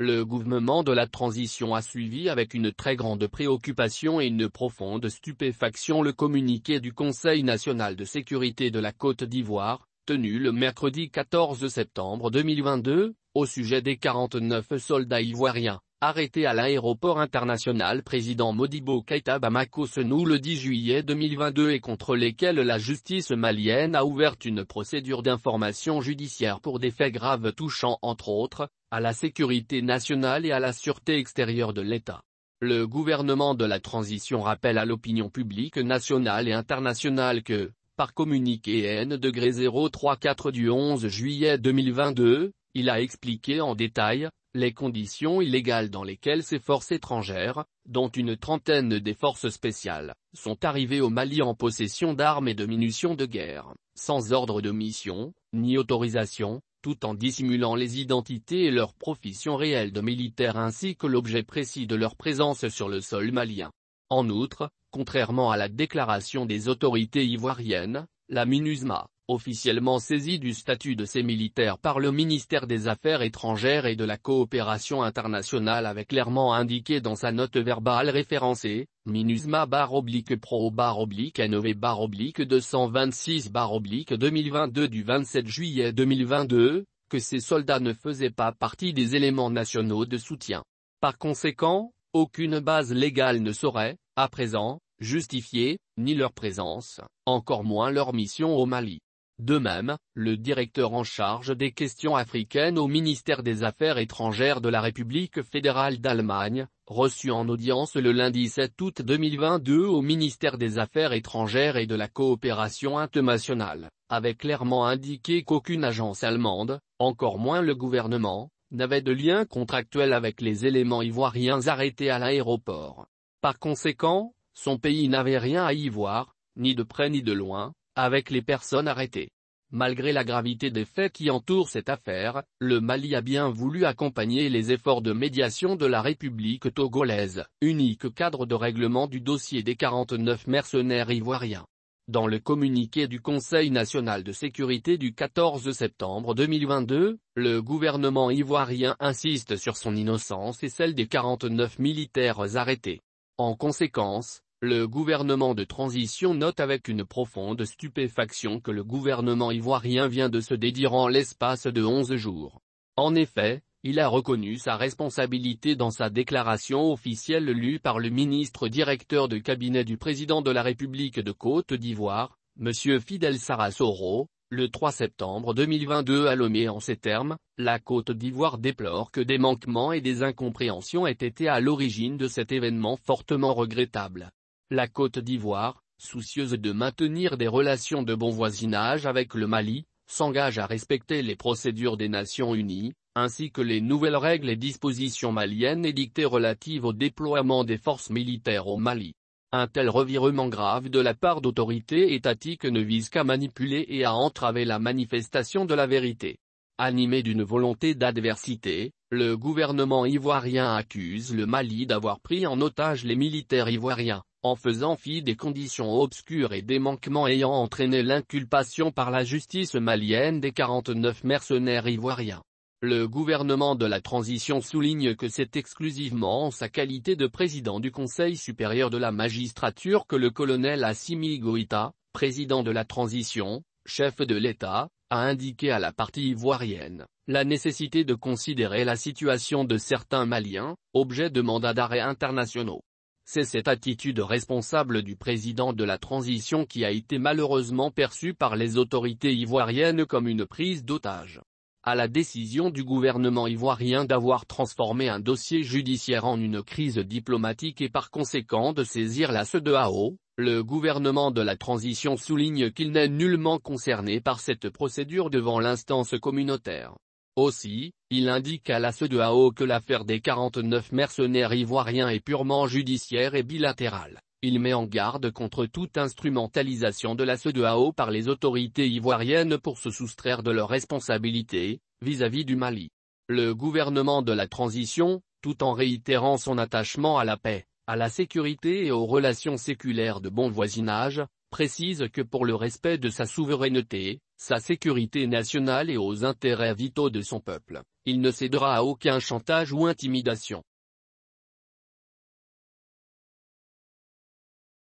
Le gouvernement de la transition a suivi avec une très grande préoccupation et une profonde stupéfaction le communiqué du Conseil national de sécurité de la Côte d'Ivoire, tenu le mercredi 14 septembre 2022, au sujet des 49 soldats ivoiriens, Arrêté à l'aéroport international président Modibo Keïta Bamako Senou le 10 juillet 2022 et contre lesquels la justice malienne a ouvert une procédure d'information judiciaire pour des faits graves touchant entre autres, à la sécurité nationale et à la sûreté extérieure de l'État. Le gouvernement de la transition rappelle à l'opinion publique nationale et internationale que, par communiqué N-034 du 11 juillet 2022, il a expliqué en détail, les conditions illégales dans lesquelles ces forces étrangères, dont une trentaine des forces spéciales, sont arrivées au Mali en possession d'armes et de munitions de guerre, sans ordre de mission, ni autorisation, tout en dissimulant les identités et leur profession réelle de militaires ainsi que l'objet précis de leur présence sur le sol malien. En outre, contrairement à la déclaration des autorités ivoiriennes, la MINUSMA, officiellement saisi du statut de ces militaires par le ministère des Affaires étrangères et de la coopération internationale avait clairement indiqué dans sa note verbale référencée, MINUSMA oblique pro oblique e bar oblique 226 oblique 2022 du 27 juillet 2022, que ces soldats ne faisaient pas partie des éléments nationaux de soutien. Par conséquent, aucune base légale ne saurait, à présent, justifier, ni leur présence, encore moins leur mission au Mali. De même, le directeur en charge des questions africaines au ministère des Affaires étrangères de la République fédérale d'Allemagne, reçu en audience le lundi 7 août 2022 au ministère des Affaires étrangères et de la coopération internationale, avait clairement indiqué qu'aucune agence allemande, encore moins le gouvernement, n'avait de lien contractuel avec les éléments ivoiriens arrêtés à l'aéroport. Par conséquent, son pays n'avait rien à y voir, ni de près ni de loin, avec les personnes arrêtées. Malgré la gravité des faits qui entourent cette affaire, le Mali a bien voulu accompagner les efforts de médiation de la République togolaise, unique cadre de règlement du dossier des 49 mercenaires ivoiriens. Dans le communiqué du Conseil national de sécurité du 14 septembre 2022, le gouvernement ivoirien insiste sur son innocence et celle des 49 militaires arrêtés. En conséquence, le gouvernement de transition note avec une profonde stupéfaction que le gouvernement ivoirien vient de se dédire en l'espace de 11 jours. En effet, il a reconnu sa responsabilité dans sa déclaration officielle lue par le ministre directeur de cabinet du président de la République de Côte d'Ivoire, M. Fidel Sarasoro, le 3 septembre 2022 à Lomé en ces termes, la Côte d'Ivoire déplore que des manquements et des incompréhensions aient été à l'origine de cet événement fortement regrettable. La Côte d'Ivoire, soucieuse de maintenir des relations de bon voisinage avec le Mali, s'engage à respecter les procédures des Nations Unies, ainsi que les nouvelles règles et dispositions maliennes édictées relatives au déploiement des forces militaires au Mali. Un tel revirement grave de la part d'autorités étatiques ne vise qu'à manipuler et à entraver la manifestation de la vérité. Animé d'une volonté d'adversité, le gouvernement ivoirien accuse le Mali d'avoir pris en otage les militaires ivoiriens, en faisant fi des conditions obscures et des manquements ayant entraîné l'inculpation par la justice malienne des 49 mercenaires ivoiriens. Le gouvernement de la transition souligne que c'est exclusivement en sa qualité de président du Conseil supérieur de la magistrature que le colonel Assimi Goïta, président de la transition, chef de l'État, a indiqué à la partie ivoirienne la nécessité de considérer la situation de certains Maliens, objet de mandats d'arrêt internationaux. C'est cette attitude responsable du président de la transition qui a été malheureusement perçue par les autorités ivoiriennes comme une prise d'otage. À la décision du gouvernement ivoirien d'avoir transformé un dossier judiciaire en une crise diplomatique et par conséquent de saisir la CEDEAO, le gouvernement de la transition souligne qu'il n'est nullement concerné par cette procédure devant l'instance communautaire. Aussi, il indique à la CEDEAO que l'affaire des 49 mercenaires ivoiriens est purement judiciaire et bilatérale. Il met en garde contre toute instrumentalisation de la CEDEAO par les autorités ivoiriennes pour se soustraire de leurs responsabilités, vis-à-vis -vis du Mali. Le gouvernement de la transition, tout en réitérant son attachement à la paix, à la sécurité et aux relations séculaires de bon voisinage, précise que pour le respect de sa souveraineté, sa sécurité nationale et aux intérêts vitaux de son peuple, il ne cédera à aucun chantage ou intimidation.